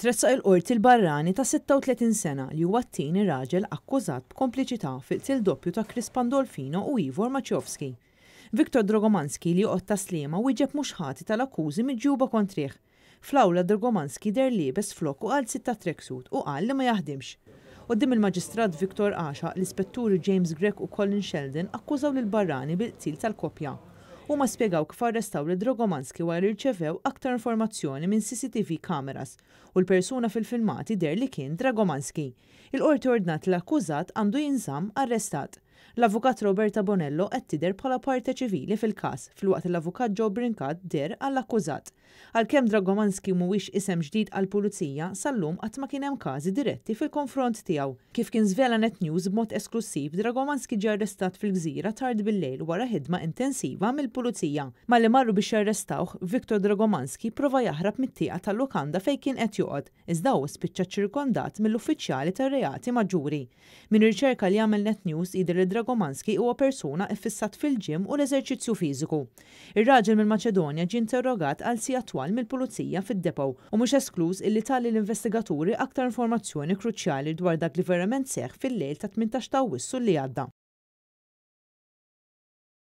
Tressa il-qorti l-barrani ta' 36 sena li huwa t-tieni raġel akkużat b'kompliċità fil-til doppju ta' Kris Pandolfino u Ivor Maċjovski. Viktor Drogomanski li qod taslima wieġeb mhux ħati tal-akkużi miġjuba kontrih. Fl-awla Drogomanski der bes flok u għal sitta treksut u qal li ma jaħdimx. Qoddim il-Maġistrat Viktor Axa, l-Ispetturi James Grek u Colin Sheldon akkużaw l barrani bil-qtil tal-kopja u ma spiegaw kif arrestaw li Drogomanski wara rċevew aktar informazzjoni minn CCTV kameras u l-persuna fil-filmati der li kien Dragomanski. Il-qorti ordnat l-akkużat għandu jinżam arrestat. L-avukat Roberta Bonello qed tidher bħala parte ċivili fil-każ filwaqt l-avukat Joe Brinkad dir għall-akkużat. Għalkemm Dragomanski mhuwiex isem ġdid għall-pulizija sal-lum qatt ma kien hemm każi diretti fil-konfront tiegħu. Kif kien żvela Net News b'mod esklusiv, Dragomanski ġie arrestat fil-gżira tard bil-lejl wara ħidma intensiva mill-pulizija. Ma li marru biex jarrestawh, Viktor Dragomanski prova jaħrab mit-tieqa tal-lukanda fejn kien qed joqgħod, iżda hu spiċċa ċirkondat mill-uffiċjali tar-reati maġuri. Min riċerka li għamel Net News jidher Dragomanski huwa persuna effissat fil-ġim u l-eżerċizzju fiżiku. Ir-raġel mill-Maċedonja ġie interrogat għal si attwal mill-pulizija fid-depow u mhux esklus illi tali l-investigaturi aktar informazzjoni kruċjali dwar dak li verament seħħ fil-lejl ta' 18 ta' wissu li għadda.